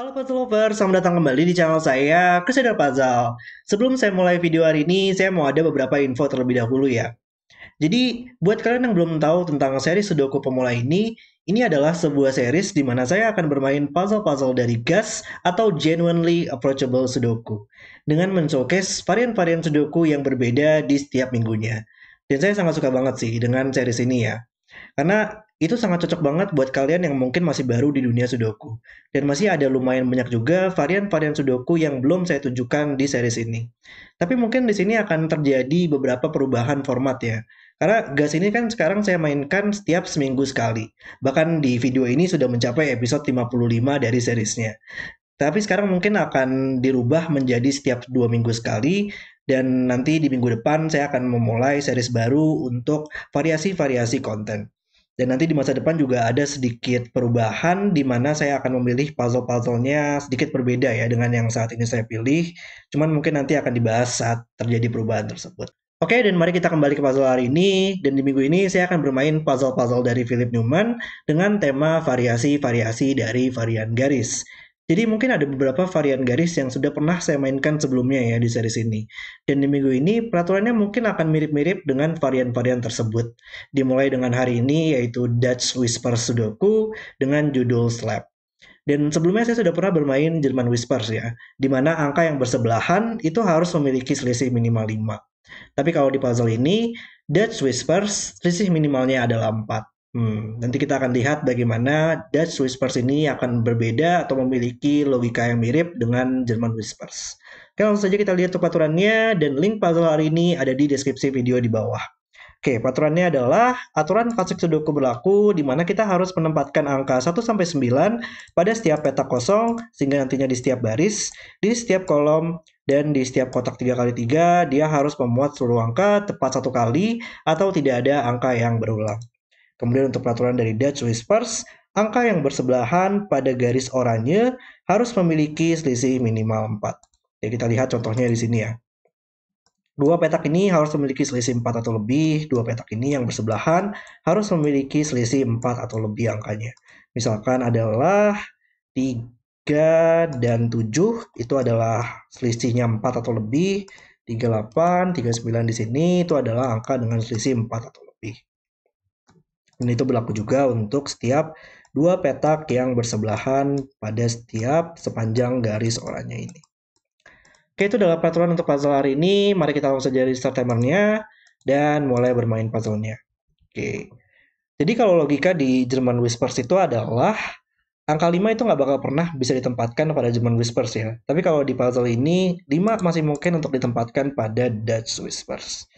Halo Puzzle Lover, selamat datang kembali di channel saya, Crusader Puzzle. Sebelum saya mulai video hari ini, saya mau ada beberapa info terlebih dahulu ya. Jadi, buat kalian yang belum tahu tentang seri Sudoku Pemula ini, ini adalah sebuah series di mana saya akan bermain puzzle-puzzle dari GAS atau Genuinely Approachable Sudoku, dengan men varian-varian Sudoku yang berbeda di setiap minggunya. Dan saya sangat suka banget sih dengan series ini ya. Karena itu sangat cocok banget buat kalian yang mungkin masih baru di dunia Sudoku. Dan masih ada lumayan banyak juga varian-varian Sudoku yang belum saya tunjukkan di series ini. Tapi mungkin di sini akan terjadi beberapa perubahan format ya. Karena gas ini kan sekarang saya mainkan setiap seminggu sekali. Bahkan di video ini sudah mencapai episode 55 dari seriesnya. Tapi sekarang mungkin akan dirubah menjadi setiap dua minggu sekali dan nanti di minggu depan saya akan memulai series baru untuk variasi-variasi konten. Dan nanti di masa depan juga ada sedikit perubahan di mana saya akan memilih puzzle-puzzlenya sedikit berbeda ya dengan yang saat ini saya pilih. Cuman mungkin nanti akan dibahas saat terjadi perubahan tersebut. Oke, dan mari kita kembali ke puzzle hari ini. Dan di minggu ini saya akan bermain puzzle-puzzle dari Philip Newman dengan tema variasi-variasi dari varian garis. Jadi mungkin ada beberapa varian garis yang sudah pernah saya mainkan sebelumnya ya di series ini. Dan di minggu ini peraturannya mungkin akan mirip-mirip dengan varian-varian tersebut. Dimulai dengan hari ini yaitu Dutch Whisper Sudoku dengan judul Slap. Dan sebelumnya saya sudah pernah bermain Jerman Whispers ya, di mana angka yang bersebelahan itu harus memiliki selisih minimal 5. Tapi kalau di puzzle ini, Dutch Whispers, selisih minimalnya adalah 4. Hmm, nanti kita akan lihat bagaimana Dutch Whispers ini akan berbeda atau memiliki logika yang mirip dengan Jerman Whispers. Oke, langsung saja kita lihat peraturannya dan link puzzle hari ini ada di deskripsi video di bawah. Oke, peraturannya adalah aturan klasik sudoku berlaku di mana kita harus menempatkan angka 1 sampai 9 pada setiap peta kosong sehingga nantinya di setiap baris, di setiap kolom dan di setiap kotak 3 kali 3 dia harus memuat seluruh angka tepat satu kali atau tidak ada angka yang berulang. Kemudian untuk peraturan dari Dutch Whispers, angka yang bersebelahan pada garis oranye harus memiliki selisih minimal 4. Jadi kita lihat contohnya di sini ya. Dua petak ini harus memiliki selisih 4 atau lebih, dua petak ini yang bersebelahan harus memiliki selisih 4 atau lebih angkanya. Misalkan adalah 3 dan 7 itu adalah selisihnya 4 atau lebih, 38, 39 di sini itu adalah angka dengan selisih 4 atau lebih. Dan itu berlaku juga untuk setiap dua petak yang bersebelahan pada setiap sepanjang garis oranye ini. Oke, itu adalah peraturan untuk puzzle hari ini. Mari kita langsung jadi start timernya dan mulai bermain puzzle-nya. Oke. Jadi kalau logika di German Whispers itu adalah angka 5 itu nggak bakal pernah bisa ditempatkan pada German Whispers ya. Tapi kalau di puzzle ini, 5 masih mungkin untuk ditempatkan pada Dutch Whispers.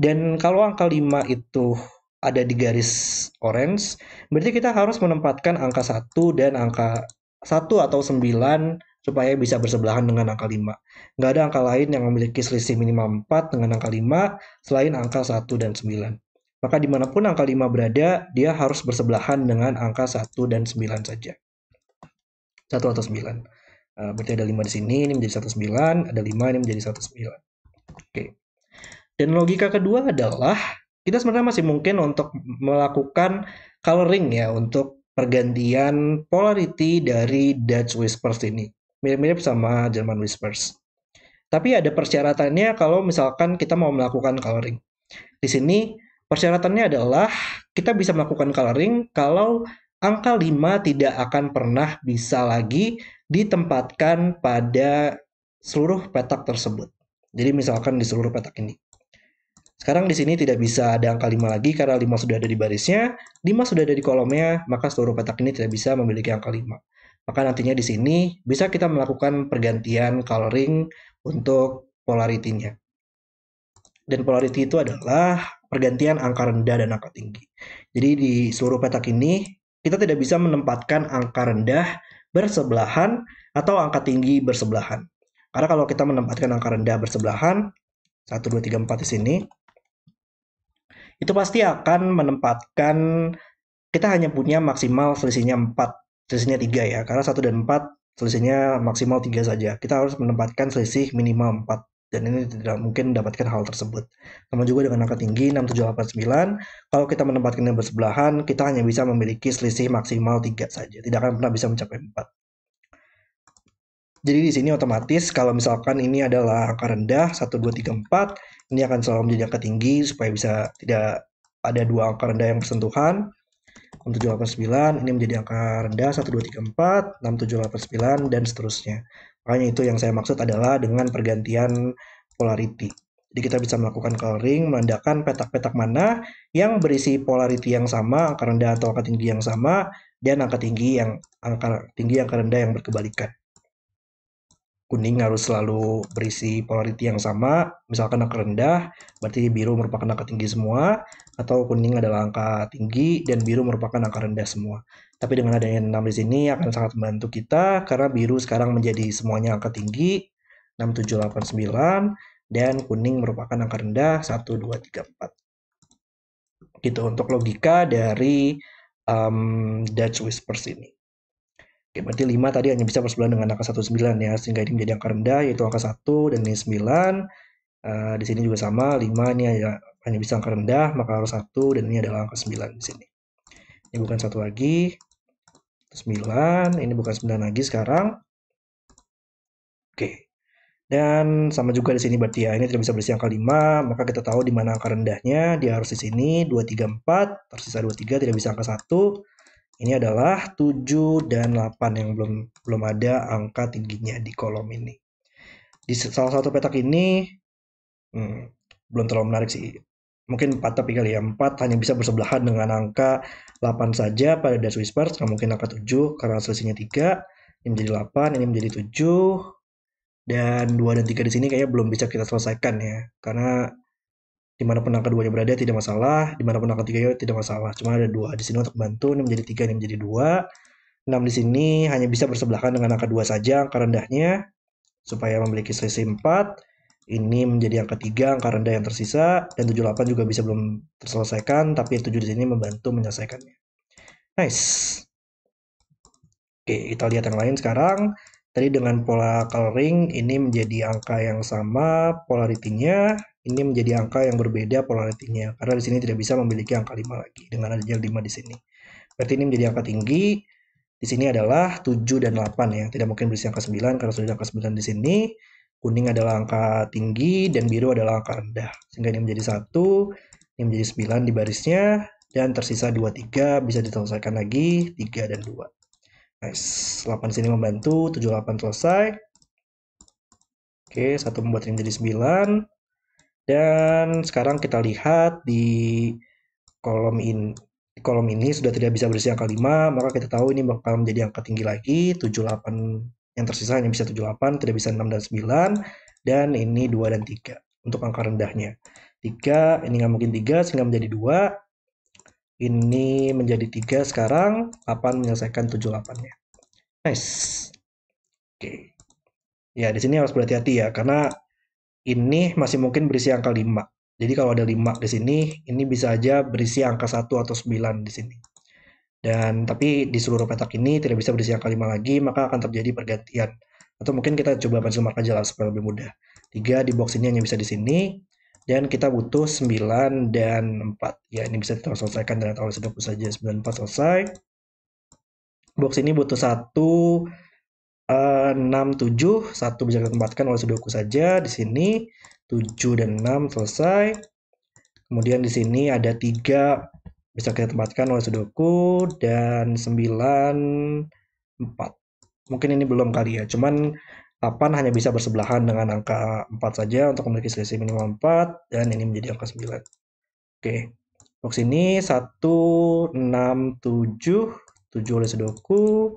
Dan kalau angka 5 itu ada di garis orange, berarti kita harus menempatkan angka 1 dan angka 1 atau 9 supaya bisa bersebelahan dengan angka 5. Nggak ada angka lain yang memiliki selisih minimal 4 dengan angka 5 selain angka 1 dan 9. Maka dimanapun angka 5 berada, dia harus bersebelahan dengan angka 1 dan 9 saja. 1 atau 9. Eh, berarti ada 5 di sini, ini menjadi 19, ada 5, ini menjadi 19. Oke. Dan logika kedua adalah kita sebenarnya masih mungkin untuk melakukan coloring ya untuk pergantian polarity dari Dutch Whispers ini. Mirip-mirip sama German Whispers. Tapi ada persyaratannya kalau misalkan kita mau melakukan coloring. Di sini persyaratannya adalah kita bisa melakukan coloring kalau angka 5 tidak akan pernah bisa lagi ditempatkan pada seluruh petak tersebut. Jadi misalkan di seluruh petak ini. Sekarang di sini tidak bisa ada angka 5 lagi karena 5 sudah ada di barisnya, 5 sudah ada di kolomnya, maka seluruh petak ini tidak bisa memiliki angka 5. Maka nantinya di sini bisa kita melakukan pergantian coloring untuk polaritinya Dan polarity itu adalah pergantian angka rendah dan angka tinggi. Jadi di seluruh petak ini kita tidak bisa menempatkan angka rendah bersebelahan atau angka tinggi bersebelahan. Karena kalau kita menempatkan angka rendah bersebelahan, 1, 2, 3, 4 di sini, itu pasti akan menempatkan kita hanya punya maksimal selisihnya 4, selisihnya 3 ya. Karena 1 dan 4 selisihnya maksimal 3 saja. Kita harus menempatkan selisih minimal 4 dan ini tidak mungkin mendapatkan hal tersebut. Sama juga dengan angka tinggi 6789, kalau kita menempatkannya bersebelahan, kita hanya bisa memiliki selisih maksimal 3 saja, tidak akan pernah bisa mencapai 4. Jadi di sini otomatis kalau misalkan ini adalah angka rendah 1234, ini akan selalu menjadi angka tinggi supaya bisa tidak ada dua angka rendah yang bersentuhan 6789 ini menjadi angka rendah 1234 6789 dan seterusnya makanya itu yang saya maksud adalah dengan pergantian polarity jadi kita bisa melakukan coloring menandakan petak-petak mana yang berisi polarity yang sama angka rendah atau angka tinggi yang sama dan angka tinggi yang angka tinggi angka rendah yang berkebalikan kuning harus selalu berisi polarity yang sama. Misalkan angka rendah, berarti biru merupakan angka tinggi semua, atau kuning adalah angka tinggi dan biru merupakan angka rendah semua. Tapi dengan adanya 6 di sini akan sangat membantu kita karena biru sekarang menjadi semuanya angka tinggi 6 7 8 9 dan kuning merupakan angka rendah 1 2 3 4. Gitu untuk logika dari um, Dutch Whispers ini. Ya, berarti 5 tadi hanya bisa bersebelahan dengan angka 19 ya, sehingga ini menjadi angka rendah yaitu angka 1 dan ini 9. Uh, eh, di sini juga sama, 5 ini hanya, hanya bisa angka rendah, maka harus 1 dan ini adalah angka 9 di sini. Ini bukan satu lagi, 9, ini bukan 9 lagi sekarang. Oke. Dan sama juga di sini berarti ya, ini tidak bisa berisi angka 5, maka kita tahu di mana angka rendahnya, dia harus di sini 2, 3, 4, tersisa 2, 3, tidak bisa angka 1, ini adalah 7 dan 8 yang belum belum ada angka tingginya di kolom ini. Di salah satu petak ini hmm, belum terlalu menarik sih. Mungkin 4 tapi kali ya. 4 hanya bisa bersebelahan dengan angka 8 saja pada Dash whisper. Nah, mungkin angka 7 karena selisihnya 3. Ini menjadi 8, ini menjadi 7. Dan 2 dan 3 di sini kayaknya belum bisa kita selesaikan ya. Karena dimanapun angka duanya berada tidak masalah, dimanapun angka tiganya tidak masalah. Cuma ada dua di sini untuk bantu, ini menjadi tiga, ini menjadi dua. enam di sini hanya bisa bersebelahan dengan angka dua saja, angka rendahnya, supaya memiliki selisih empat Ini menjadi angka 3, angka rendah yang tersisa, dan 78 juga bisa belum terselesaikan, tapi yang 7 di sini membantu menyelesaikannya. Nice. Oke, kita lihat yang lain sekarang. Tadi dengan pola coloring, ini menjadi angka yang sama polaritinya, ini menjadi angka yang berbeda polaritinya karena di sini tidak bisa memiliki angka 5 lagi dengan adanya 5 di sini. Berarti ini menjadi angka tinggi. Di sini adalah 7 dan 8 ya. Tidak mungkin berisi angka 9 karena sudah angka 9 di sini. Kuning adalah angka tinggi dan biru adalah angka rendah. Sehingga ini menjadi 1, ini menjadi 9 di barisnya dan tersisa 2 3 bisa diselesaikan lagi 3 dan 2. Nice. 8 sini membantu, 7 8 selesai. Oke, satu membuat ini menjadi 9. Dan sekarang kita lihat di kolom ini di kolom ini sudah tidak bisa berisi angka 5, maka kita tahu ini bakal menjadi angka tinggi lagi, 78 yang tersisa hanya bisa 78, tidak bisa 6 dan 9, dan ini 2 dan 3 untuk angka rendahnya. 3, ini nggak mungkin 3 sehingga menjadi 2, ini menjadi 3 sekarang, 8 menyelesaikan 78-nya. Nice. Oke. Okay. Ya, di sini harus berhati-hati ya, karena ini masih mungkin berisi angka 5. Jadi kalau ada 5 di sini, ini bisa aja berisi angka 1 atau 9 di sini. Dan tapi di seluruh petak ini tidak bisa berisi angka 5 lagi, maka akan terjadi pergantian. Atau mungkin kita coba pencil mark aja lah supaya lebih mudah. 3 di box ini hanya bisa di sini, dan kita butuh 9 dan 4. Ya, ini bisa kita selesaikan dengan tahun sudah saja 9 4 selesai. Box ini butuh 1 6, 7, 1 bisa kita tempatkan oleh sudoku saja di sini 7 dan 6 selesai kemudian di sini ada 3 bisa kita tempatkan oleh sudoku dan 9 4 mungkin ini belum kali ya cuman 8 hanya bisa bersebelahan dengan angka 4 saja untuk memiliki selisih minimal 4 dan ini menjadi angka 9 oke untuk sini 1 6 7 7 oleh sudoku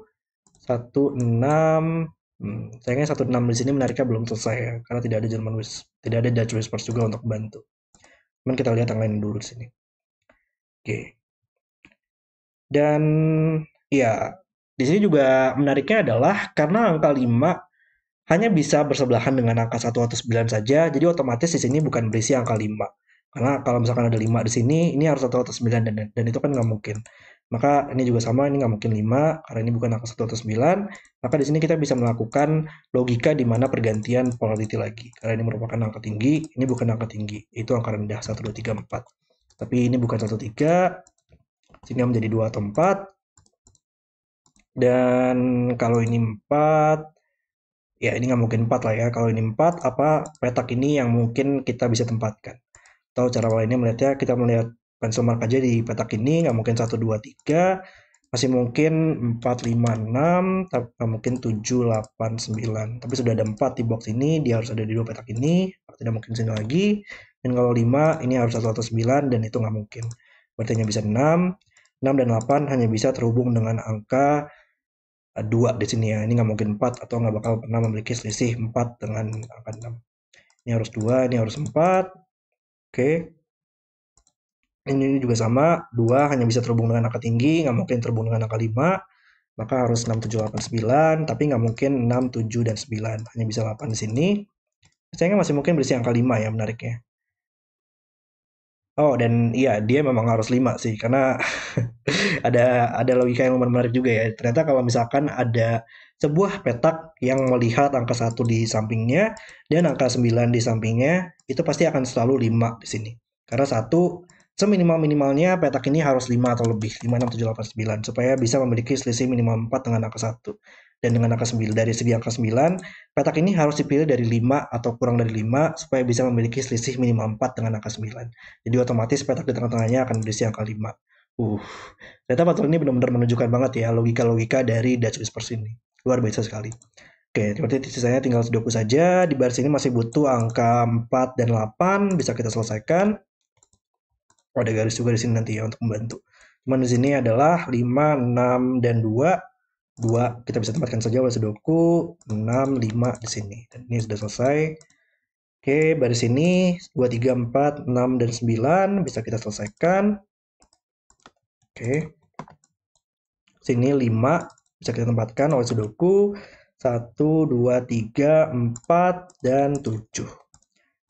satu enam Hmm, sayangnya enam di sini menariknya belum selesai ya, karena tidak ada German Whisper, tidak ada Dutch Whispers juga untuk bantu. Cuman kita lihat yang lain dulu di sini. Oke. Dan ya, di sini juga menariknya adalah karena angka 5 hanya bisa bersebelahan dengan angka 1 atau 9 saja, jadi otomatis di sini bukan berisi angka 5. Karena kalau misalkan ada 5 di sini, ini harus 1 atau 9 dan, dan itu kan nggak mungkin maka ini juga sama, ini nggak mungkin 5, karena ini bukan angka 1 atau 9. Maka di sini kita bisa melakukan logika di mana pergantian polarity lagi. Karena ini merupakan angka tinggi, ini bukan angka tinggi, itu angka rendah 1, 2, 3, 4. Tapi ini bukan 1, 3, sehingga menjadi 2 atau 4. Dan kalau ini 4, ya ini nggak mungkin 4 lah ya. Kalau ini 4, apa petak ini yang mungkin kita bisa tempatkan. Atau cara lainnya melihatnya, kita melihat pencil mark aja di petak ini nggak mungkin 1 2 3 masih mungkin 4 5 6 tapi mungkin 7 8 9 tapi sudah ada 4 di box ini dia harus ada di dua petak ini tidak mungkin sini lagi dan kalau 5 ini harus 1 atau 9 dan itu nggak mungkin berarti hanya bisa 6 6 dan 8 hanya bisa terhubung dengan angka 2 eh, di sini ya ini nggak mungkin 4 atau nggak bakal pernah memiliki selisih 4 dengan angka 6 ini harus 2 ini harus 4 oke okay ini juga sama dua hanya bisa terhubung dengan angka tinggi nggak mungkin terhubung dengan angka 5 maka harus 6, 7, 8, 9 tapi nggak mungkin 6, 7, dan 9 hanya bisa 8 di sini sayangnya masih mungkin berisi angka 5 ya menariknya Oh dan iya dia memang harus 5 sih karena ada ada logika yang menarik juga ya. Ternyata kalau misalkan ada sebuah petak yang melihat angka 1 di sampingnya dan angka 9 di sampingnya itu pasti akan selalu 5 di sini. Karena satu Seminimal-minimalnya petak ini harus 5 atau lebih, 5, 6, 7, 8, 9, supaya bisa memiliki selisih minimal 4 dengan angka 1. Dan dengan angka 9, dari segi angka 9, petak ini harus dipilih dari 5 atau kurang dari 5, supaya bisa memiliki selisih minimal 4 dengan angka 9. Jadi otomatis petak di tengah-tengahnya akan berisi angka 5. Uh, data patrol ini benar-benar menunjukkan banget ya logika-logika dari Dutch Whispers ini. Luar biasa sekali. Oke, itu sisanya tinggal 20 saja. Di baris ini masih butuh angka 4 dan 8, bisa kita selesaikan oh, ada garis juga di sini nanti ya untuk membantu cuman di sini adalah 5 6 dan 2 2 kita bisa tempatkan saja oleh sudoku 6 5 di sini dan ini sudah selesai Oke, baris ini 2, 3, 4, 6, dan 9 bisa kita selesaikan. Oke. Sini 5 bisa kita tempatkan oleh sudoku. 1, 2, 3, 4, dan 7.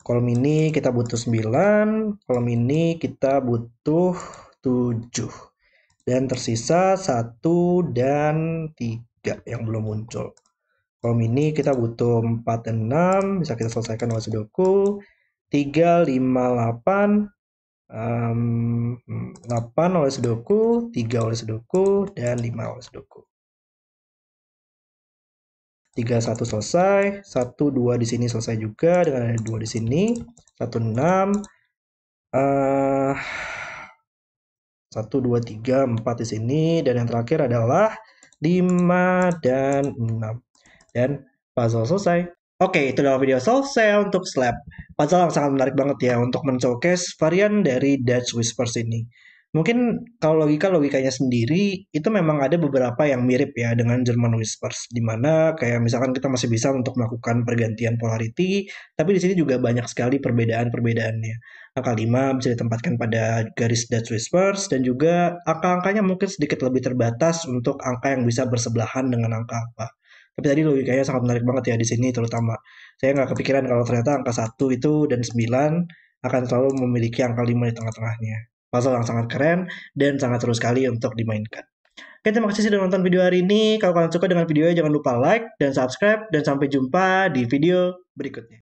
Kolom ini kita butuh 9, kolom ini kita butuh 7. Dan tersisa 1 dan 3 yang belum muncul. Kolom ini kita butuh 4 dan 6, bisa kita selesaikan dengan sudoku. 3, 5, 8, um, 8 oleh sudoku, 3 oleh sudoku, dan 5 oleh sudoku. 3 1 selesai, 1 2 di sini selesai juga dengan ada 2 di sini, 1 6 eh 1 2 3 4 di sini dan yang terakhir adalah 5 dan 6. Dan puzzle selesai. Oke, itu adalah video selesai untuk slab. Puzzle yang sangat menarik banget ya untuk men varian dari Dead Whispers ini. Mungkin kalau logika-logikanya sendiri itu memang ada beberapa yang mirip ya dengan German Whispers di mana kayak misalkan kita masih bisa untuk melakukan pergantian polarity, tapi di sini juga banyak sekali perbedaan-perbedaannya. Angka 5 bisa ditempatkan pada garis Dutch Whispers dan juga angka-angkanya mungkin sedikit lebih terbatas untuk angka yang bisa bersebelahan dengan angka apa. Tapi tadi logikanya sangat menarik banget ya di sini terutama. Saya nggak kepikiran kalau ternyata angka satu itu dan 9 akan selalu memiliki angka 5 di tengah-tengahnya pasal yang sangat keren dan sangat seru sekali untuk dimainkan. Oke, terima kasih sudah nonton video hari ini. Kalau kalian suka dengan videonya, jangan lupa like dan subscribe. Dan sampai jumpa di video berikutnya.